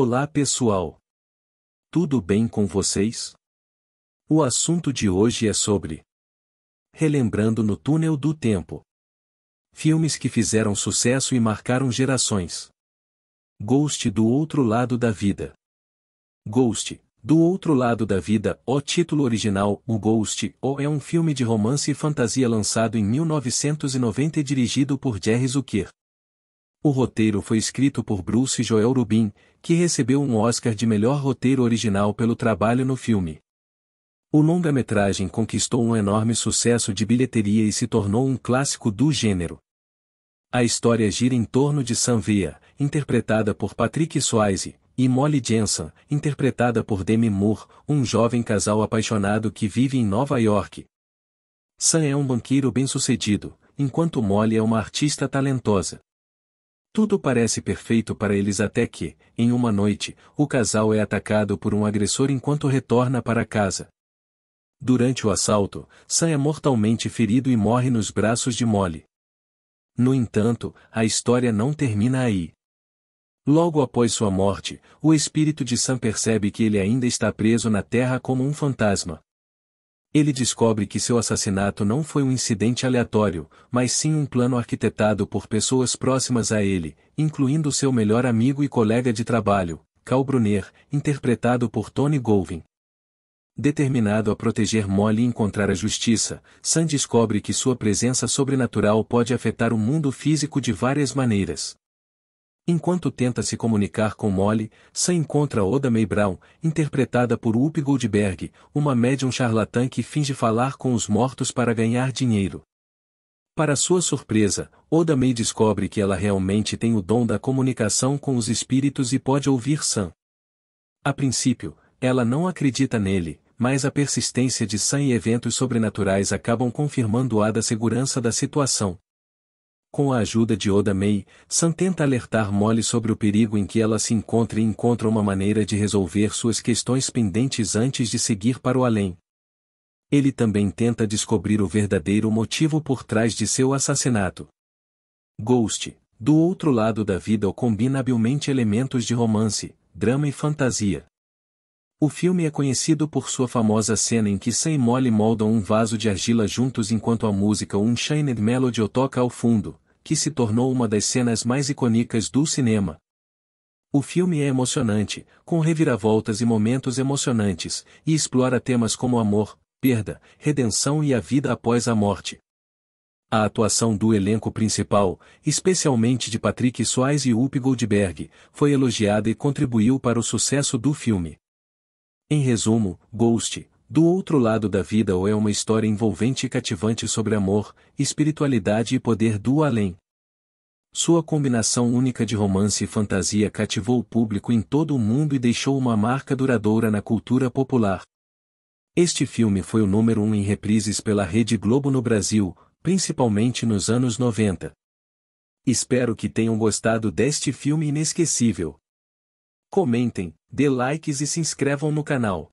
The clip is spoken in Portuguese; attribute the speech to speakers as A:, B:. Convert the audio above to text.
A: Olá pessoal! Tudo bem com vocês? O assunto de hoje é sobre Relembrando no Túnel do Tempo. Filmes que fizeram sucesso e marcaram gerações. Ghost do Outro Lado da Vida. Ghost, do Outro Lado da Vida, o título original, O Ghost, ou é um filme de romance e fantasia lançado em 1990 e dirigido por Jerry Zucker. O roteiro foi escrito por Bruce Joel Rubin, que recebeu um Oscar de melhor roteiro original pelo trabalho no filme. O longa-metragem conquistou um enorme sucesso de bilheteria e se tornou um clássico do gênero. A história gira em torno de Sam Sanvia, interpretada por Patrick Swayze, e Molly Jensen, interpretada por Demi Moore, um jovem casal apaixonado que vive em Nova York. Sam é um banqueiro bem-sucedido, enquanto Molly é uma artista talentosa. Tudo parece perfeito para eles até que, em uma noite, o casal é atacado por um agressor enquanto retorna para casa. Durante o assalto, Sam é mortalmente ferido e morre nos braços de Molly. No entanto, a história não termina aí. Logo após sua morte, o espírito de Sam percebe que ele ainda está preso na Terra como um fantasma. Ele descobre que seu assassinato não foi um incidente aleatório, mas sim um plano arquitetado por pessoas próximas a ele, incluindo seu melhor amigo e colega de trabalho, Cal Brunner, interpretado por Tony Golvin. Determinado a proteger Molly e encontrar a justiça, Sam descobre que sua presença sobrenatural pode afetar o mundo físico de várias maneiras. Enquanto tenta se comunicar com Molly, Sam encontra Oda May Brown, interpretada por Whoopi Goldberg, uma médium charlatã que finge falar com os mortos para ganhar dinheiro. Para sua surpresa, Oda May descobre que ela realmente tem o dom da comunicação com os espíritos e pode ouvir Sam. A princípio, ela não acredita nele, mas a persistência de Sam e eventos sobrenaturais acabam confirmando-a da segurança da situação. Com a ajuda de Oda Mei, San tenta alertar Molly sobre o perigo em que ela se encontra e encontra uma maneira de resolver suas questões pendentes antes de seguir para o além. Ele também tenta descobrir o verdadeiro motivo por trás de seu assassinato. Ghost, do outro lado da vida combina habilmente elementos de romance, drama e fantasia, o filme é conhecido por sua famosa cena em que Sam e Molly moldam um vaso de argila juntos enquanto a música Unchained Melody toca ao fundo, que se tornou uma das cenas mais icônicas do cinema. O filme é emocionante, com reviravoltas e momentos emocionantes, e explora temas como amor, perda, redenção e a vida após a morte. A atuação do elenco principal, especialmente de Patrick Swayze e Whoopi Goldberg, foi elogiada e contribuiu para o sucesso do filme. Em resumo, Ghost, do outro lado da vida ou é uma história envolvente e cativante sobre amor, espiritualidade e poder do além. Sua combinação única de romance e fantasia cativou o público em todo o mundo e deixou uma marca duradoura na cultura popular. Este filme foi o número um em reprises pela Rede Globo no Brasil, principalmente nos anos 90. Espero que tenham gostado deste filme inesquecível. Comentem, dê likes e se inscrevam no canal.